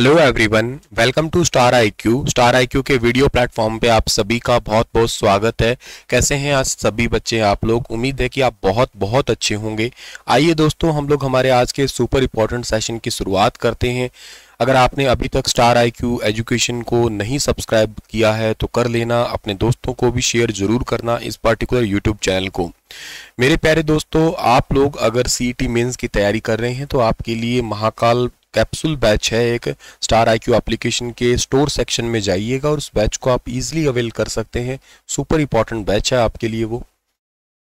hello everyone welcome to star IQ star IQ के video platform पे आप सभी का बहुत बहुत स्वागत है कैसे हैं आज सभी बच्चे आप लोग उम्मीद है कि आप बहुत बहुत अच्छे होंगे आइए दोस्तों हम लोग हमारे आज के सुपर इम्पोर्टेंट सेशन की शुरुआत करते हैं अगर आपने अभी तक स्टार आई क्यू एजुकेशन को नहीं सब्सक्राइब किया है तो कर लेना अपने दोस्तों को भी शेयर जरूर करना इस पर्टिकुलर यूट्यूब चैनल को मेरे प्यारे दोस्तों आप लोग अगर सी टी मेन्स की तैयारी कर रहे हैं तो आपके लिए महाकाल कैप्सूल बैच है एक स्टार आई क्यू एप्लीकेशन के स्टोर सेक्शन में जाइएगा और उस बैच को आप इजीली अवेल कर सकते हैं सुपर इंपॉर्टेंट बैच है आपके लिए वो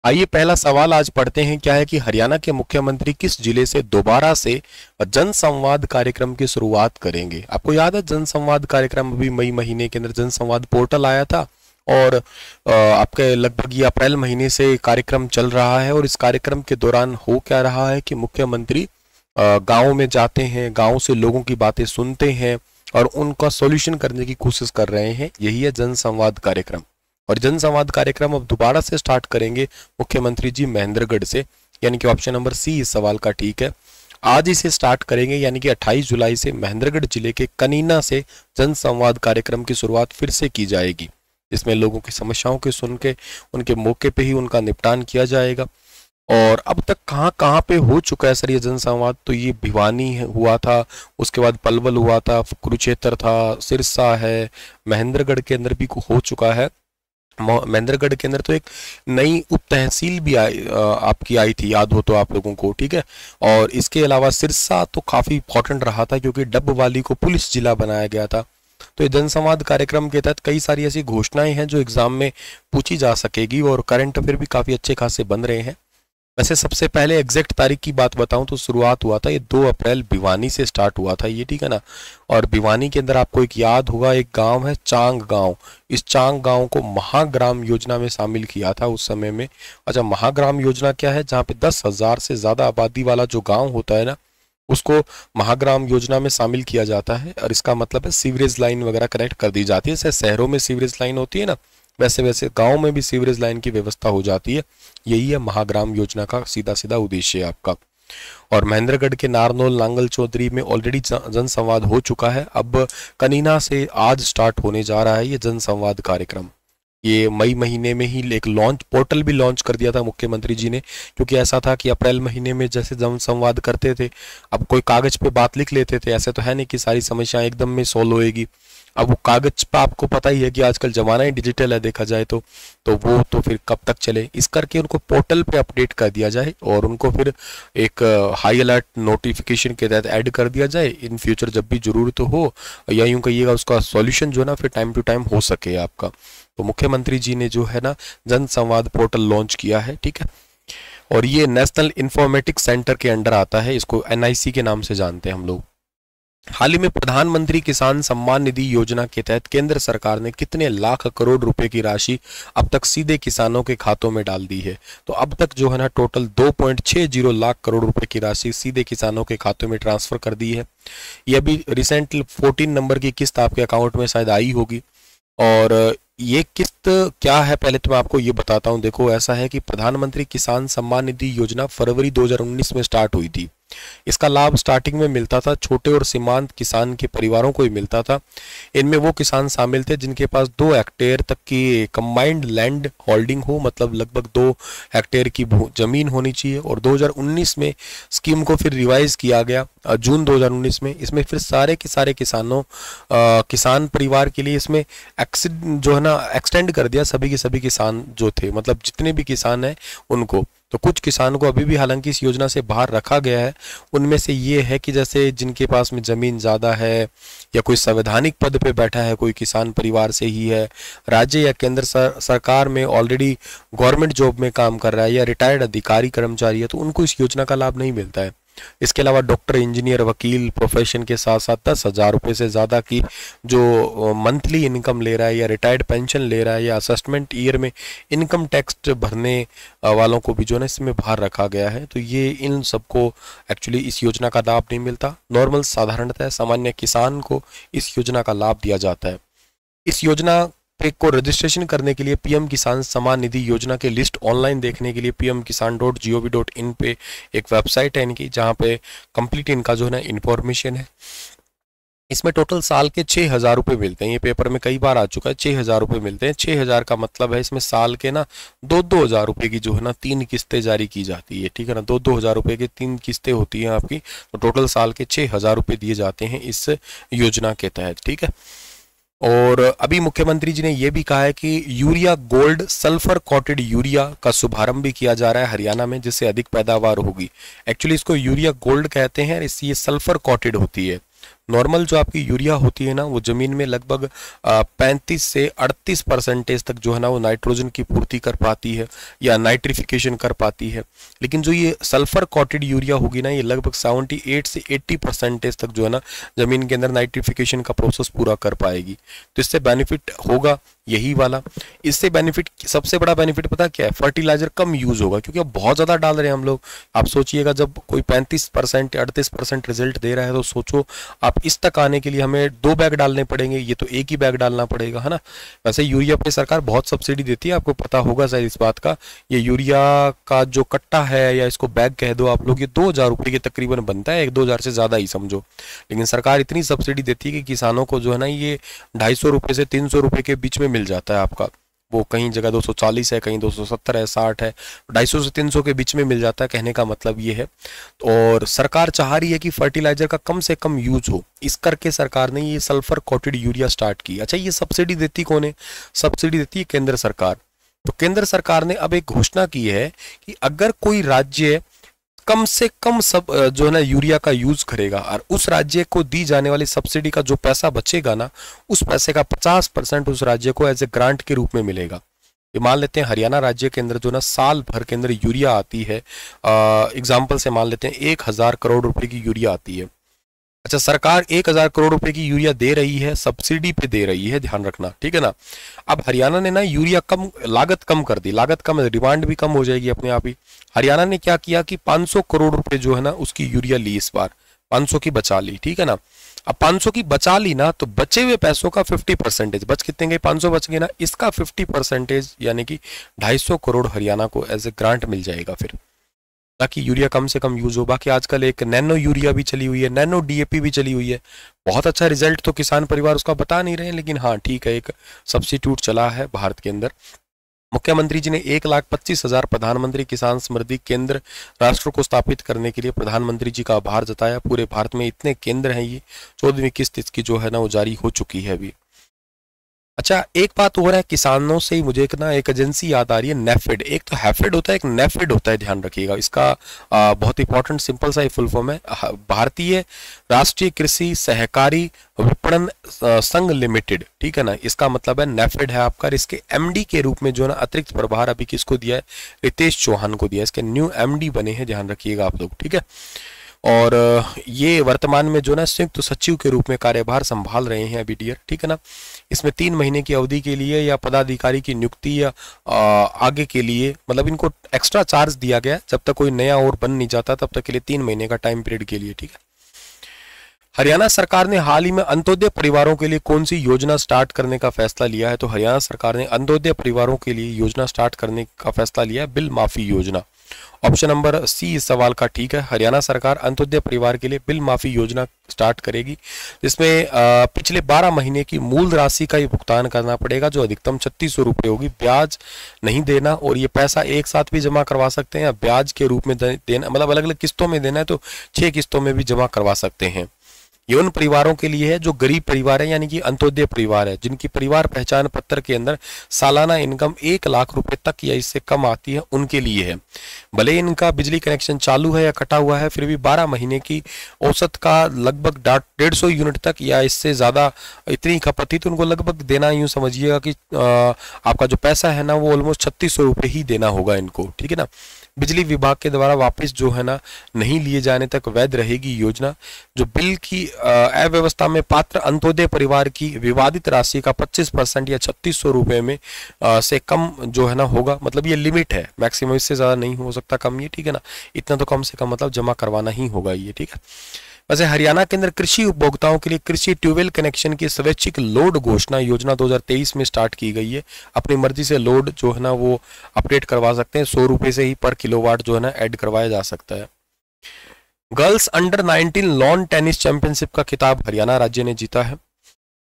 आइए पहला सवाल आज पढ़ते हैं क्या है कि हरियाणा के मुख्यमंत्री किस जिले से दोबारा से जनसंवाद कार्यक्रम की शुरुआत करेंगे आपको याद है जनसंवाद कार्यक्रम अभी मई महीने के अंदर जनसंवाद पोर्टल आया था और आपके लगभग ये अप्रैल महीने से कार्यक्रम चल रहा है और इस कार्यक्रम के दौरान हो क्या रहा है कि मुख्यमंत्री गाँव में जाते हैं गाँव से लोगों की बातें सुनते हैं और उनका सॉल्यूशन करने की कोशिश कर रहे हैं यही है जन संवाद कार्यक्रम और जन संवाद कार्यक्रम अब दोबारा से स्टार्ट करेंगे मुख्यमंत्री जी महेंद्रगढ़ से यानी कि ऑप्शन नंबर सी इस सवाल का ठीक है आज इसे स्टार्ट करेंगे यानी कि 28 जुलाई से महेंद्रगढ़ जिले के कनीना से जन संवाद कार्यक्रम की शुरुआत फिर से की जाएगी इसमें लोगों की समस्याओं के सुन के उनके मौके पर ही उनका निपटान किया जाएगा और अब तक कहाँ कहाँ पे हो चुका है सर ये जनसंवाद तो ये भिवानी हुआ था उसके बाद पलवल हुआ था कुरुक्षेत्र था सिरसा है महेंद्रगढ़ के अंदर भी हो चुका है महेंद्रगढ़ के अंदर तो एक नई उप तहसील भी आ, आपकी आई थी याद हो तो आप लोगों को ठीक है और इसके अलावा सिरसा तो काफ़ी इंपॉर्टेंट रहा था क्योंकि डब वाली को पुलिस जिला बनाया गया था तो ये जनसंवाद कार्यक्रम के तहत कई सारी ऐसी घोषणाएं हैं जो एग्जाम में पूछी जा सकेगी और करंट अफेयर तो भी काफ़ी अच्छे खासे बन रहे हैं वैसे सबसे पहले एग्जैक्ट तारीख की बात बताऊं तो शुरुआत हुआ था ये दो अप्रैल भिवानी से स्टार्ट हुआ था ये ठीक है ना और भिवानी के अंदर आपको एक याद होगा एक गांव है चांग गांव इस चांग गांव को महाग्राम योजना में शामिल किया था उस समय में अच्छा महाग्राम योजना क्या है जहाँ पे दस हजार से ज़्यादा आबादी वाला जो गाँव होता है ना उसको महाग्राम योजना में शामिल किया जाता है और इसका मतलब है सीवरेज लाइन वगैरह कनेक्ट कर दी जाती है जैसे शहरों में सीवरेज लाइन होती है ना वैसे वैसे गाँव में भी सीवरेज लाइन की व्यवस्था हो जाती है यही है महाग्राम योजना का सीधा सीधा उद्देश्य है आपका और महेंद्रगढ़ के नारनोल नांगल चौधरी में ऑलरेडी जनसंवाद हो चुका है अब कनीना से आज स्टार्ट होने जा रहा है ये जनसंवाद कार्यक्रम ये मई महीने में ही एक लॉन्च पोर्टल भी लॉन्च कर दिया था मुख्यमंत्री जी ने क्योंकि ऐसा था कि अप्रैल महीने में जैसे जन संवाद करते थे अब कोई कागज पे बात लिख लेते थे ऐसे तो है नहीं कि सारी समस्याएं एकदम में सॉल्व होएगी अब वो कागज पर आपको पता ही है कि आजकल ज़माना ही डिजिटल है देखा जाए तो तो वो तो फिर कब तक चले इस करके उनको पोर्टल पे अपडेट कर दिया जाए और उनको फिर एक हाई अलर्ट नोटिफिकेशन के तहत ऐड कर दिया जाए इन फ्यूचर जब भी ज़रूरत तो हो या यूँ कहिएगा उसका सॉल्यूशन जो है ना फिर टाइम टू टाइम हो सके आपका तो मुख्यमंत्री जी ने जो है ना जन संवाद पोर्टल लॉन्च किया है ठीक है और ये नेशनल इन्फॉर्मेटिक सेंटर के अंडर आता है इसको एनआईसी के नाम से जानते हैं हम लोग हाल ही में प्रधानमंत्री किसान सम्मान निधि योजना के तहत केंद्र सरकार ने कितने लाख करोड़ रुपए की राशि अब तक सीधे किसानों के खातों में डाल दी है तो अब तक जो है ना टोटल 2.60 लाख करोड़ रुपए की राशि सीधे किसानों के खातों में ट्रांसफर कर दी है यह अभी रिसेंटली 14 नंबर की किस्त आपके अकाउंट में शायद आई होगी और ये किस्त क्या है पहले तो मैं आपको ये बताता हूँ देखो ऐसा है कि प्रधानमंत्री किसान सम्मान निधि योजना फरवरी 2019 में स्टार्ट हुई थी इसका लाभ स्टार्टिंग में मिलता था छोटे और सीमांत किसान के परिवारों को ही मिलता था इनमें वो किसान शामिल थे जिनके पास दो हेक्टेयर तक की कंबाइंड लैंड होल्डिंग हो मतलब लगभग दो हेक्टेयर की जमीन होनी चाहिए और 2019 में स्कीम को फिर रिवाइज किया गया जून 2019 में इसमें फिर सारे के सारे किसानों आ, किसान परिवार के लिए इसमें एक्स जो है ना एक्सटेंड कर दिया सभी के सभी किसान जो थे मतलब जितने भी किसान हैं उनको तो कुछ किसानों को अभी भी हालांकि इस योजना से बाहर रखा गया है उनमें से ये है कि जैसे जिनके पास में ज़मीन ज़्यादा है या कोई संवैधानिक पद पे बैठा है कोई किसान परिवार से ही है राज्य या केंद्र सर, सरकार में ऑलरेडी गवर्नमेंट जॉब में काम कर रहा है या रिटायर्ड अधिकारी कर्मचारी है तो उनको इस योजना का लाभ नहीं मिलता है इसके अलावा डॉक्टर इंजीनियर वकील प्रोफेशन के साथ साथ दस हज़ार रुपये से ज़्यादा की जो मंथली इनकम ले रहा है या रिटायर्ड पेंशन ले रहा है या असेसमेंट ईयर में इनकम टैक्स भरने वालों को भी जो है इसमें बाहर रखा गया है तो ये इन सबको एक्चुअली इस योजना का लाभ नहीं मिलता नॉर्मल साधारणतः सामान्य किसान को इस योजना का लाभ दिया जाता है इस योजना एक को रजिस्ट्रेशन करने के लिए पीएम किसान सम्मान निधि योजना के लिस्ट ऑनलाइन देखने के लिए PM Kisan dot G O V dot in पे एक वेबसाइट है इनकी जहां पे कंप्लीट इनका जो है ना इन्फॉर्मेशन है इसमें टोटल साल के छः हज़ार रुपये मिलते हैं ये पेपर में कई बार आ चुका है छः हज़ार रुपये मिलते हैं छः हज़ार का मतलब है इसमें साल के ना दो दो हज़ार रुपये की जो है ना तीन किस्तें जारी की जाती है ठीक है ना दो दो हज़ार रुपये की तीन किस्तें होती हैं आपकी तो टोटल साल के छः हज़ार रुपये दिए जाते हैं इस योजना के तहत ठीक है और अभी मुख्यमंत्री जी ने यह भी कहा है कि urea gold sulphur coated urea का शुभारंभ भी किया जा रहा है हरियाणा में जिससे अधिक पैदावार होगी एक्चुअली इसको यूरिया गोल्ड कहते हैं इससे ये सल्फर कॉटेड होती है नॉर्मल जो आपकी यूरिया होती है ना वो ज़मीन में लगभग पैंतीस से अड़तीस परसेंटेज तक जो है ना वो नाइट्रोजन की पूर्ति कर पाती है या नाइट्रिफिकेशन कर पाती है लेकिन जो ये सल्फर कॉटेड यूरिया होगी ना ये लगभग सेवेंटी एट से एट्टी परसेंटेज तक जो है ना ज़मीन के अंदर नाइट्रिफिकेशन का प्रोसेस पूरा कर पाएगी तो इससे बेनिफिट होगा यही वाला इससे बेनिफिट सबसे बड़ा बेनिफिट पता क्या है फर्टिलाइजर कम यूज़ होगा क्योंकि अब बहुत ज़्यादा डाल रहे हैं हम लोग आप सोचिएगा जब कोई पैंतीस परसेंट अड़तीस परसेंट रिजल्ट दे रहा है तो सोचो आप इस तक आने के लिए हमें दो बैग डालने पड़ेंगे ये तो एक ही बैग डालना पड़ेगा है ना वैसे यूरिया पे सरकार बहुत सब्सिडी देती है आपको पता होगा शायद इस बात का ये यूरिया का जो कट्टा है या इसको बैग कह दो आप लोग ये दो हज़ार रुपये के तकरीबन बनता है एक दो हज़ार से ज़्यादा ही समझो लेकिन सरकार इतनी सब्सिडी देती है कि किसानों को जो है ना ये ढाई सौ रुपये से तीन सौ के बीच में मिल जाता है आपका वो कहीं जगह 240 है कहीं 270 है 60 है 250 से 300 के बीच में मिल जाता है कहने का मतलब ये है और सरकार चाह रही है कि फर्टिलाइजर का कम से कम यूज हो इस करके सरकार ने ये सल्फर कोटेड यूरिया स्टार्ट की अच्छा ये सब्सिडी देती कौन है सब्सिडी देती है केंद्र सरकार तो केंद्र सरकार ने अब एक घोषणा की है कि अगर कोई राज्य कम से कम सब जो है ना यूरिया का यूज करेगा और उस राज्य को दी जाने वाली सब्सिडी का जो पैसा बचेगा ना उस पैसे का 50 परसेंट उस राज्य को एज ए ग्रांट के रूप में मिलेगा ये मान लेते हैं हरियाणा राज्य के अंदर जो ना साल भर के अंदर यूरिया आती है एग्जाम्पल से मान लेते हैं एक हजार करोड़ रुपए की यूरिया आती है अच्छा सरकार एक हजार करोड़ रुपए की यूरिया दे रही है सब्सिडी पे दे रही है ध्यान रखना ठीक है ना अब हरियाणा ने ना यूरिया कम लागत कम कर दी लागत कम डिमांड भी कम हो जाएगी अपने आप ही हरियाणा ने क्या किया कि 500 करोड़ रुपए जो है ना उसकी यूरिया ली इस बार 500 की बचा ली ठीक है ना अब 500 की बचा ली ना तो बचे हुए पैसों का 50 परसेंटेज बच कितने गए 500 बच गए ना इसका 50 परसेंटेज यानी कि 250 करोड़ हरियाणा को एज ए ग्रांट मिल जाएगा फिर ताकि यूरिया कम से कम यूज हो बाकी आजकल एक नैनो यूरिया भी चली हुई है नैनो डीएपी भी चली हुई है बहुत अच्छा रिजल्ट तो किसान परिवार उसका बता नहीं रहे लेकिन हाँ ठीक है एक सब्सिट्यूट चला है भारत के अंदर मुख्यमंत्री जी ने एक लाख पच्चीस हजार प्रधानमंत्री किसान समृद्धि केंद्र राष्ट्र को स्थापित करने के लिए प्रधानमंत्री जी का आभार जताया पूरे भारत में इतने केंद्र हैं ये चौदहवीं किस्त इसकी जो है ना वो जारी हो चुकी है अभी अच्छा एक बात हो रहा है किसानों से ही मुझे एक ना एक एजेंसी याद आ रही है नेफेड एक तो हैफेड होता है एक नेफेड होता है ध्यान रखिएगा इसका आ, बहुत इंपॉर्टेंट सिंपल सा ही फुल फॉर्म है भारतीय राष्ट्रीय कृषि सहकारी विपणन संघ लिमिटेड ठीक है ना इसका मतलब है नेफेड है आपका इसके एमडी के रूप में जो ना अतिरिक्त प्रभार अभी किसको दिया है रितेश चौहान को दिया इसके न्यू एमडी बने हैं ध्यान रखिएगा आप लोग ठीक है और ये वर्तमान में जो ना संयुक्त सचिव के रूप में कार्यभार संभाल रहे हैं अभी डियर ठीक है ना इसमें तीन महीने की अवधि के लिए या पदाधिकारी की नियुक्ति या आगे के लिए मतलब इनको एक्स्ट्रा चार्ज दिया गया जब तक कोई नया और बन नहीं जाता तब तक के लिए तीन महीने का टाइम पीरियड के लिए ठीक है हरियाणा सरकार ने हाल ही में अंत्योदय परिवारों के लिए कौन सी योजना स्टार्ट करने का फैसला लिया है तो हरियाणा सरकार ने अंत्योदय परिवारों के लिए योजना स्टार्ट करने का फैसला लिया है बिल माफी योजना ऑप्शन नंबर सी इस सवाल का ठीक है हरियाणा सरकार अंत्योदय परिवार के लिए बिल माफी योजना स्टार्ट करेगी जिसमें पिछले 12 महीने की मूल राशि का ही भुगतान करना पड़ेगा जो अधिकतम छत्तीस सौ रुपये होगी ब्याज नहीं देना और ये पैसा एक साथ भी जमा करवा सकते हैं ब्याज के रूप में देना मतलब अलग अलग किस्तों में देना है तो छः किस्तों में भी जमा करवा सकते हैं ये उन परिवारों के लिए है जो गरीब परिवार है यानी कि अंत्योदय परिवार है जिनकी परिवार पहचान पत्र के अंदर सालाना इनकम एक लाख रुपए तक या इससे कम आती है उनके लिए है भले इनका बिजली कनेक्शन चालू है या कटा हुआ है फिर भी बारह महीने की औसत का लगभग डेढ़ सौ यूनिट तक या इससे ज़्यादा इतनी खपत थी तो उनको लगभग देना यूँ समझिएगा कि आ, आपका जो पैसा है ना वो ऑलमोस्ट छत्तीस सौ ही देना होगा इनको ठीक है ना बिजली विभाग के द्वारा वापस जो है ना नहीं लिए जाने तक वैध रहेगी योजना जो बिल की अव्यवस्था में पात्र अंत्योदय परिवार की विवादित राशि का 25 परसेंट या छत्तीस सौ रुपये में आ, से कम जो है ना होगा मतलब ये लिमिट है मैक्सिमम इससे ज़्यादा नहीं हो सकता कम ये ठीक है ना इतना तो कम से कम मतलब जमा करवाना ही होगा ये ठीक है वैसे हरियाणा के अंदर कृषि उपभोक्ताओं के लिए कृषि ट्यूबवेल कनेक्शन की स्वैच्छिक लोड घोषणा योजना 2023 में स्टार्ट की गई है अपनी मर्जी से लोड जो है ना वो अपडेट करवा सकते हैं सौ रुपए से ही पर किलोवाट जो है ना एड करवाया जा सकता है girls under 19 lawn tennis championship का खिताब हरियाणा राज्य ने जीता है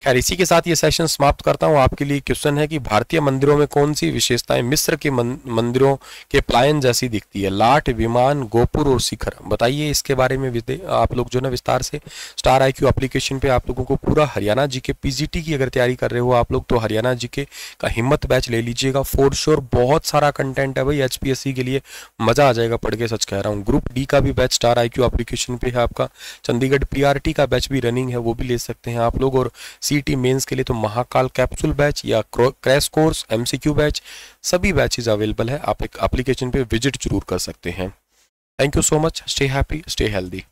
खैर इसी के साथ ये सेशन समाप्त करता हूँ आपके लिए क्वेश्चन है कि भारतीय मंदिरों में कौन सी विशेषताएं मिस्र के मंदिरों के प्लायन जैसी दिखती है लाट विमान गोपुर और शिखर बताइए इसके बारे में आप लोग जो ना विस्तार से स्टार आई क्यू एप्लीकेशन पे आप लोगों को पूरा हरियाणा जी के पीजीटी की अगर तैयारी कर रहे हो आप लोग तो हरियाणा जी के का हिम्मत बैच ले लीजिएगा फोर श्योर बहुत सारा कंटेंट है भाई एच के लिए मजा आ जाएगा पढ़ के सच कह रहा हूँ ग्रुप डी का भी batch star I Q application पे है आपका चंडीगढ़ पी का बैच भी रनिंग है वो भी ले सकते हैं आप लोग और सी सीटी मेंस के लिए तो महाकाल कैप्सूल बैच या क्रैश कोर्स एमसीक्यू बैच सभी बैचेज अवेलेबल है आप एक एप्लीकेशन पे विजिट जरूर कर सकते हैं thank you so much stay happy stay healthy